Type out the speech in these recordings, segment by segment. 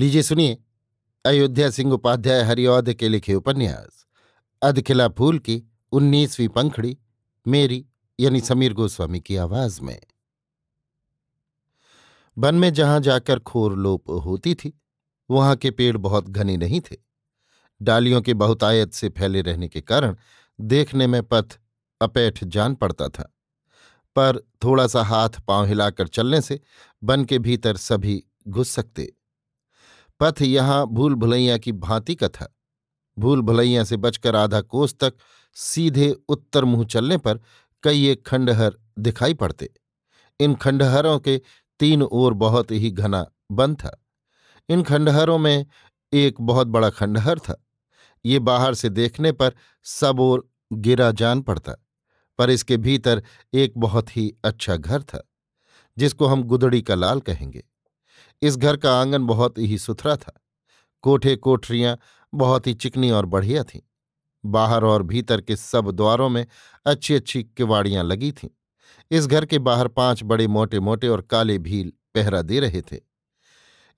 लीजिए सुनिए अयोध्या सिंह उपाध्याय हरिऔध के लिखे उपन्यास अधखिला फूल की उन्नीसवीं पंखड़ी मेरी यानी समीर गोस्वामी की आवाज में वन में जहां जाकर खोर लोप होती थी वहां के पेड़ बहुत घने नहीं थे डालियों के बहुतायत से फैले रहने के कारण देखने में पथ अपैठ जान पड़ता था पर थोड़ा सा हाथ पांव हिलाकर चलने से वन के भीतर सभी घुस सकते पथ यहाँ भूल भुलैया की भांति का था भूल भुलैया से बचकर आधा कोस तक सीधे उत्तर मुंह चलने पर कई एक खंडहर दिखाई पड़ते इन खंडहरों के तीन ओर बहुत ही घना बन था इन खंडहरों में एक बहुत बड़ा खंडहर था ये बाहर से देखने पर सब ओर गिरा जान पड़ता पर इसके भीतर एक बहुत ही अच्छा घर था जिसको हम गुदड़ी का लाल कहेंगे इस घर का आंगन बहुत ही सुथरा था कोठे कोठरियां बहुत ही चिकनी और बढ़िया थीं बाहर और भीतर के सब द्वारों में अच्छी अच्छी किवाड़ियां लगी थीं इस घर के बाहर पांच बड़े मोटे मोटे और काले भील पहरा दे रहे थे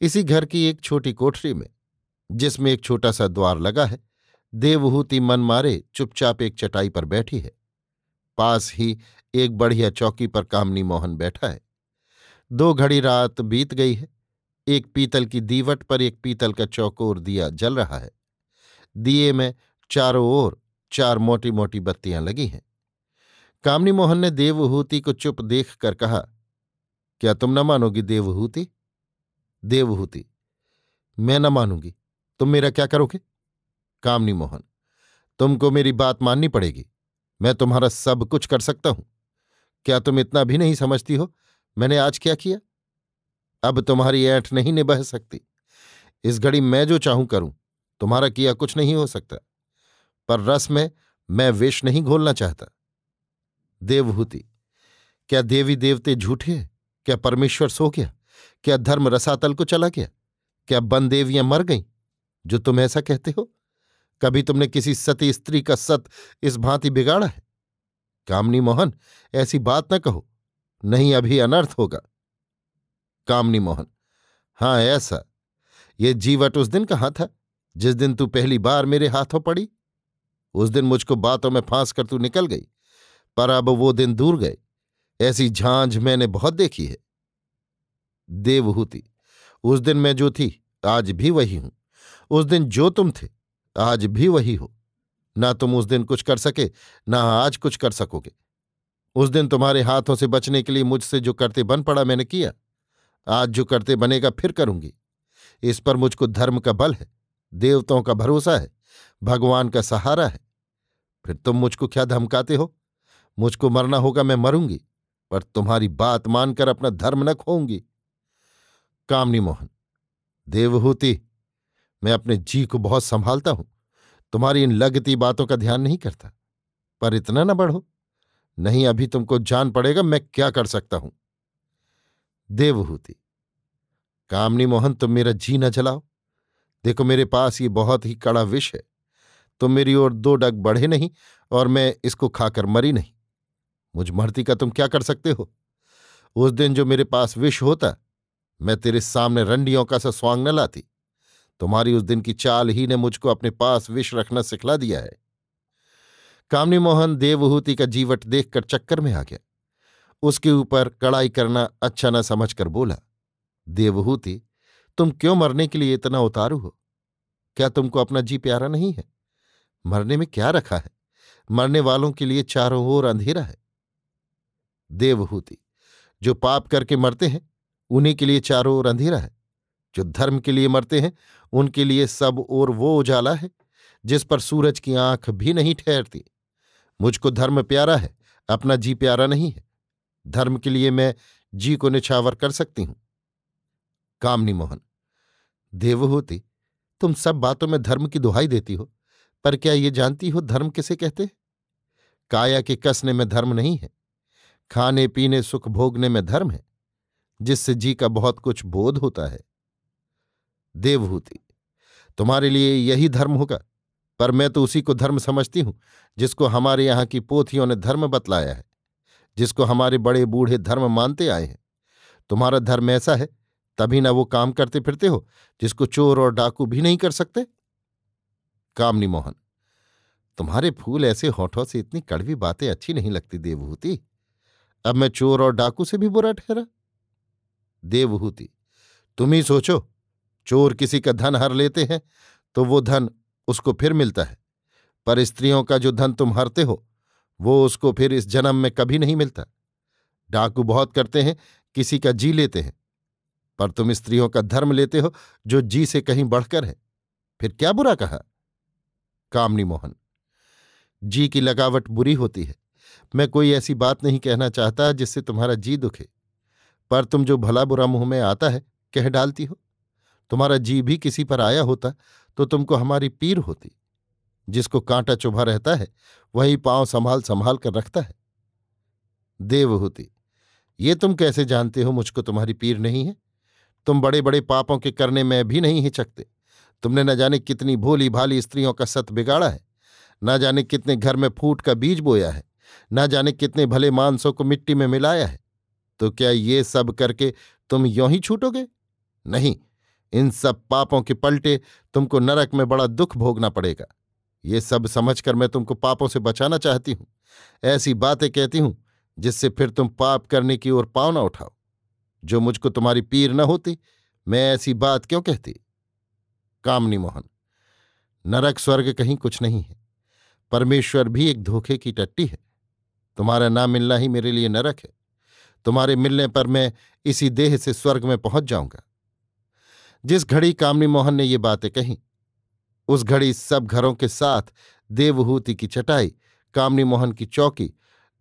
इसी घर की एक छोटी कोठरी में जिसमें एक छोटा सा द्वार लगा है देवहूति मन मारे चुपचाप एक चटाई पर बैठी है पास ही एक बढ़िया चौकी पर कामनी मोहन बैठा है दो घड़ी रात बीत गई है एक पीतल की दीवट पर एक पीतल का चौकोर दिया जल रहा है दिए में चारों ओर चार मोटी मोटी बत्तियां लगी हैं कामनी मोहन ने देवहूति को चुप देख कर कहा क्या तुम न मानोगी देवहूति देवहूति मैं न मानूंगी तुम मेरा क्या करोगे कामनी मोहन तुमको मेरी बात माननी पड़ेगी मैं तुम्हारा सब कुछ कर सकता हूं क्या तुम इतना भी नहीं समझती हो मैंने आज क्या किया अब तुम्हारी ऐठ नहीं निबह सकती इस घड़ी मैं जो चाहूं करूं तुम्हारा किया कुछ नहीं हो सकता पर रस में मैं विष नहीं घोलना चाहता देवहूति क्या देवी देवते झूठे हैं क्या परमेश्वर सो गया क्या धर्म रसातल को चला गया क्या बन देवियां मर गईं जो तुम ऐसा कहते हो कभी तुमने किसी सती स्त्री का सत इस भांति बिगाड़ा है कामनी मोहन ऐसी बात न कहो नहीं अभी अनर्थ होगा कामनी मोहन हाँ ऐसा ये जीवट उस दिन कहाँ था जिस दिन तू पहली बार मेरे हाथों पड़ी उस दिन मुझको बातों में फांस कर तू निकल गई पर अब वो दिन दूर गए ऐसी झांझ मैंने बहुत देखी है देवहूति उस दिन मैं जो थी आज भी वही हूं उस दिन जो तुम थे आज भी वही हो ना तुम उस दिन कुछ कर सके ना आज कुछ कर सकोगे उस दिन तुम्हारे हाथों से बचने के लिए मुझसे जो करते बन पड़ा मैंने किया आज जो करते बनेगा फिर करूंगी इस पर मुझको धर्म का बल है देवताओं का भरोसा है भगवान का सहारा है फिर तुम मुझको क्या धमकाते हो मुझको मरना होगा मैं मरूंगी पर तुम्हारी बात मानकर अपना धर्म न खोऊंगी कामनी मोहन देवहूति मैं अपने जी को बहुत संभालता हूं तुम्हारी इन लगती बातों का ध्यान नहीं करता पर इतना न बढ़ो नहीं अभी तुमको जान पड़ेगा मैं क्या कर सकता हूं देवहूति कामनी मोहन तुम मेरा जी न जलाओ देखो मेरे पास ये बहुत ही कड़ा विष है तुम मेरी ओर दो डग बढ़े नहीं और मैं इसको खाकर मरी नहीं मुझ मरती का तुम क्या कर सकते हो उस दिन जो मेरे पास विष होता मैं तेरे सामने रंडियों का सा स्वांग न लाती तुम्हारी उस दिन की चाल ही ने मुझको अपने पास विष रखना सिखला दिया है कामनी मोहन देवहूति का जीवट देखकर चक्कर में आ गया उसके ऊपर कड़ाई करना अच्छा न समझकर बोला देवहूति तुम क्यों मरने के लिए इतना उतारू हो क्या तुमको अपना जी प्यारा नहीं है मरने में क्या रखा है मरने वालों के लिए चारों ओर अंधेरा है देवहूति जो पाप करके मरते हैं उन्हीं के लिए चारों ओर अंधेरा है जो धर्म के लिए मरते हैं उनके लिए सब ओर वो उजाला है जिस पर सूरज की आंख भी नहीं ठहरती मुझको धर्म प्यारा है अपना जी प्यारा नहीं है धर्म के लिए मैं जी को निछावर कर सकती हूं कामनी मोहन देवहूति तुम सब बातों में धर्म की दुहाई देती हो पर क्या ये जानती हो धर्म किसे कहते काया के कसने में धर्म नहीं है खाने पीने सुख भोगने में धर्म है जिससे जी का बहुत कुछ बोध होता है देवहूति तुम्हारे लिए यही धर्म होगा पर मैं तो उसी को धर्म समझती हूं जिसको हमारे यहां की पोथियों ने धर्म बतलाया है जिसको हमारे बड़े बूढ़े धर्म मानते आए हैं तुम्हारा धर्म ऐसा है तभी ना वो काम करते फिरते हो जिसको चोर और डाकू भी नहीं कर सकते कामनी मोहन तुम्हारे फूल ऐसे होठों से इतनी कड़वी बातें अच्छी नहीं लगती देवहूति अब मैं चोर और डाकू से भी बुरा ठहरा देवहूति तुम ही सोचो चोर किसी का धन हर लेते हैं तो वो धन उसको फिर मिलता है पर स्त्रियों का जो धन तुम हरते हो वो उसको फिर इस जन्म में कभी नहीं मिलता डाकू बहुत करते हैं किसी का जी लेते हैं पर तुम स्त्रियों का धर्म लेते हो जो जी से कहीं बढ़कर है फिर क्या बुरा कहा कामनी मोहन जी की लगावट बुरी होती है मैं कोई ऐसी बात नहीं कहना चाहता जिससे तुम्हारा जी दुखे पर तुम जो भला बुरा मुंह में आता है कह डालती हो तुम्हारा जी भी किसी पर आया होता तो तुमको हमारी पीर होती जिसको कांटा चुभा रहता है वही पांव संभाल संभाल कर रखता है देवहूति ये तुम कैसे जानते हो मुझको तुम्हारी पीर नहीं है तुम बड़े बड़े पापों के करने में भी नहीं हिचकते तुमने न जाने कितनी भोली भाली स्त्रियों का सत बिगाड़ा है न जाने कितने घर में फूट का बीज बोया है न जाने कितने भले मानसों को मिट्टी में मिलाया है तो क्या ये सब करके तुम यों ही छूटोगे नहीं इन सब पापों के पलटे तुमको नरक में बड़ा दुख भोगना पड़ेगा ये सब समझकर मैं तुमको पापों से बचाना चाहती हूं ऐसी बातें कहती हूं जिससे फिर तुम पाप करने की ओर पाव ना उठाओ जो मुझको तुम्हारी पीर न होती मैं ऐसी बात क्यों कहती कामनी मोहन नरक स्वर्ग कहीं कुछ नहीं है परमेश्वर भी एक धोखे की टट्टी है तुम्हारा ना मिलना ही मेरे लिए नरक है तुम्हारे मिलने पर मैं इसी देह से स्वर्ग में पहुंच जाऊंगा जिस घड़ी कामनी मोहन ने ये बातें कहीं उस घड़ी सब घरों के साथ देवहूति की चटाई कामनी मोहन की चौकी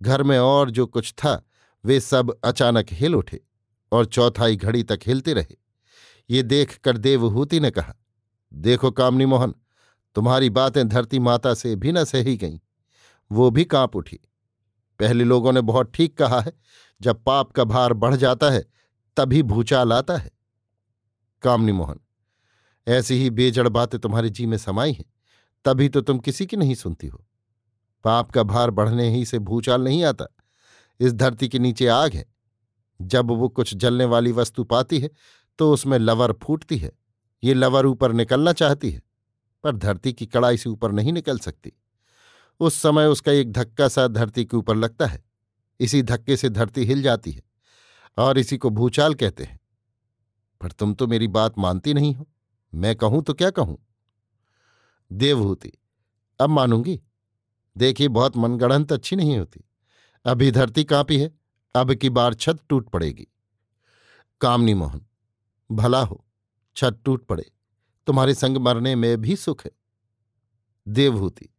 घर में और जो कुछ था वे सब अचानक हिल उठे और चौथाई घड़ी तक हिलते रहे ये देखकर देवहूति ने कहा देखो कामनी मोहन तुम्हारी बातें धरती माता से भी न सही गईं वो भी कांप उठी पहले लोगों ने बहुत ठीक कहा है जब पाप का भार बढ़ जाता है तभी भूचाल आता है कामनी मोहन ऐसी ही बेजड़ बातें तुम्हारे जी में समाई हैं तभी तो तुम किसी की नहीं सुनती हो पाप का भार बढ़ने ही से भूचाल नहीं आता इस धरती के नीचे आग है जब वो कुछ जलने वाली वस्तु पाती है तो उसमें लवर फूटती है ये लवर ऊपर निकलना चाहती है पर धरती की कड़ाई से ऊपर नहीं निकल सकती उस समय उसका एक धक्का सा धरती के ऊपर लगता है इसी धक्के से धरती हिल जाती है और इसी को भूचाल कहते हैं पर तुम तो मेरी बात मानती नहीं हो मैं कहूं तो क्या कहूं देवहूति अब मानूंगी देखिए बहुत मनगढ़ंत अच्छी नहीं होती अभी धरती कांपी है अब की बार छत टूट पड़ेगी कामनी मोहन भला हो छत टूट पड़े तुम्हारे संग मरने में भी सुख है देवहूति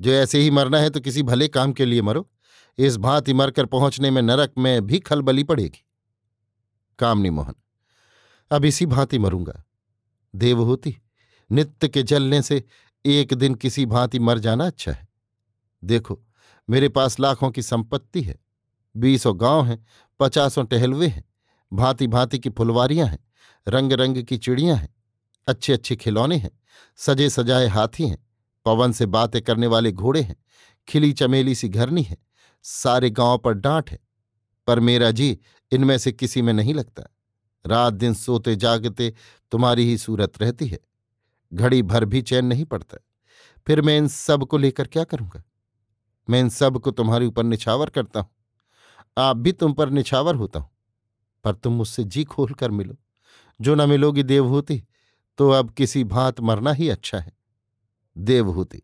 जो ऐसे ही मरना है तो किसी भले काम के लिए मरो इस भांति मरकर पहुंचने में नरक में भी खलबली पड़ेगी कामनी मोहन अब इसी भांति मरूंगा देवहूति नित्य के जलने से एक दिन किसी भांति मर जाना अच्छा है देखो मेरे पास लाखों की संपत्ति है बीसों गांव हैं पचासों टहलवे हैं भांति भांति की फुलवारियां हैं रंग रंग की चिड़ियां हैं अच्छे अच्छे खिलौने हैं सजे सजाए हाथी हैं पवन से बातें करने वाले घोड़े हैं खिली चमेली सी घरनी है सारे गांव पर डांट है पर मेरा जी इनमें से किसी में नहीं लगता रात दिन सोते जागते तुम्हारी ही सूरत रहती है घड़ी भर भी चैन नहीं पड़ता फिर मैं इन सब को लेकर क्या करूंगा मैं इन सब को तुम्हारे ऊपर निछावर करता हूं आप भी तुम पर निछावर होता हूं पर तुम मुझसे जी खोल कर मिलो जो न मिलोगी देवहूति तो अब किसी भांत मरना ही अच्छा है देवहूति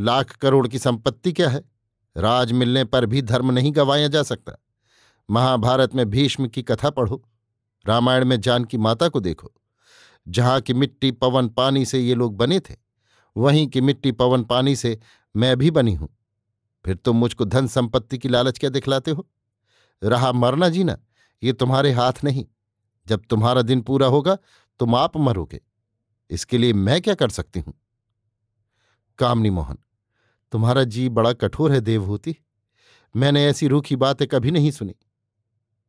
लाख करोड़ की संपत्ति क्या है राज मिलने पर भी धर्म नहीं गवाया जा सकता महाभारत में भीष्म की कथा पढ़ो रामायण में जानकी माता को देखो जहाँ की मिट्टी पवन पानी से ये लोग बने थे वहीं की मिट्टी पवन पानी से मैं भी बनी हूं फिर तुम मुझको धन संपत्ति की लालच क्या दिखलाते हो रहा मरना जीना ये तुम्हारे हाथ नहीं जब तुम्हारा दिन पूरा होगा तुम आप मरोगे इसके लिए मैं क्या कर सकती हूं कामनी मोहन तुम्हारा जी बड़ा कठोर है देवभूति मैंने ऐसी रूखी बातें कभी नहीं सुनी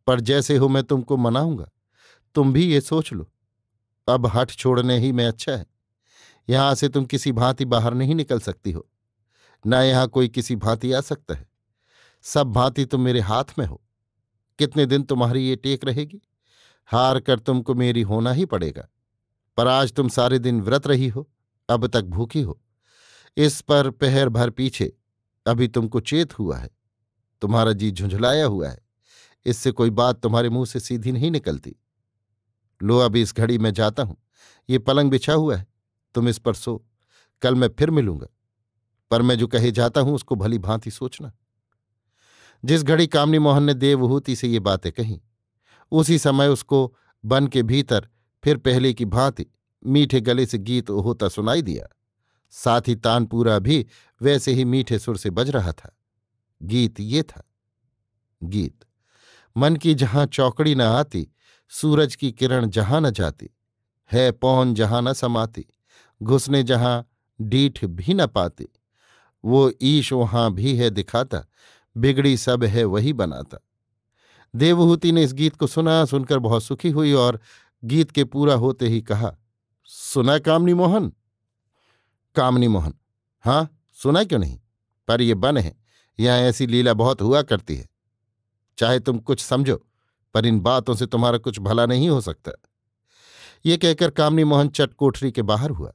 पर जैसे हो मैं तुमको मनाऊंगा तुम भी ये सोच लो अब हट छोड़ने ही में अच्छा है यहां से तुम किसी भांति बाहर नहीं निकल सकती हो न यहां कोई किसी भांति आ सकता है सब भांति तुम मेरे हाथ में हो कितने दिन तुम्हारी ये टेक रहेगी हार कर तुमको मेरी होना ही पड़ेगा पर आज तुम सारे दिन व्रत रही हो अब तक भूखी हो इस पर पहर भर पीछे अभी तुमको चेत हुआ है तुम्हारा जी झुंझलाया हुआ है इससे कोई बात तुम्हारे मुंह से सीधी नहीं निकलती लो अब इस घड़ी में जाता हूं ये पलंग बिछा हुआ है तुम इस पर सो कल मैं फिर मिलूंगा पर मैं जो कहे जाता हूं उसको भली भांति सोचना जिस घड़ी कामनी मोहन ने देवहूति से ये बातें कही उसी समय उसको बन के भीतर फिर पहले की भांति मीठे गले से गीत होता सुनाई दिया साथ ही तानपूरा भी वैसे ही मीठे सुर से बज रहा था गीत ये था गीत मन की जहां चौकड़ी न आती सूरज की किरण जहां न जाती है पौन जहां न समाती घुसने जहां डीठ भी न पाती वो ईश वहां भी है दिखाता बिगड़ी सब है वही बनाता देवहूति ने इस गीत को सुना सुनकर बहुत सुखी हुई और गीत के पूरा होते ही कहा सुना कामनी मोहन कामनी मोहन हाँ सुना क्यों नहीं पर ये बन है यहां ऐसी लीला बहुत हुआ करती है चाहे तुम कुछ समझो पर इन बातों से तुम्हारा कुछ भला नहीं हो सकता ये कहकर कामनी मोहन चट कोठरी के बाहर हुआ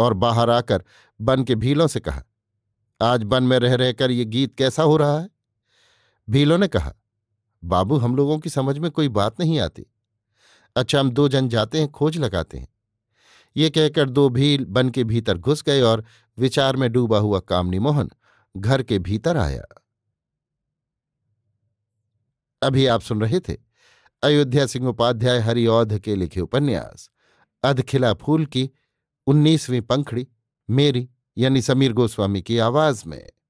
और बाहर आकर बन के भीलों से कहा आज बन में रह रहकर ये गीत कैसा हो रहा है भीलों ने कहा बाबू हम लोगों की समझ में कोई बात नहीं आती अच्छा हम दो जन जाते हैं खोज लगाते हैं ये कहकर दो भील बन के भीतर घुस गए और विचार में डूबा हुआ कामनी मोहन घर के भीतर आया अभी आप सुन रहे थे अयोध्या सिंह उपाध्याय हरिऔध के लिखे उपन्यास अधखिला फूल की उन्नीसवीं पंखड़ी मेरी यानी समीर गोस्वामी की आवाज में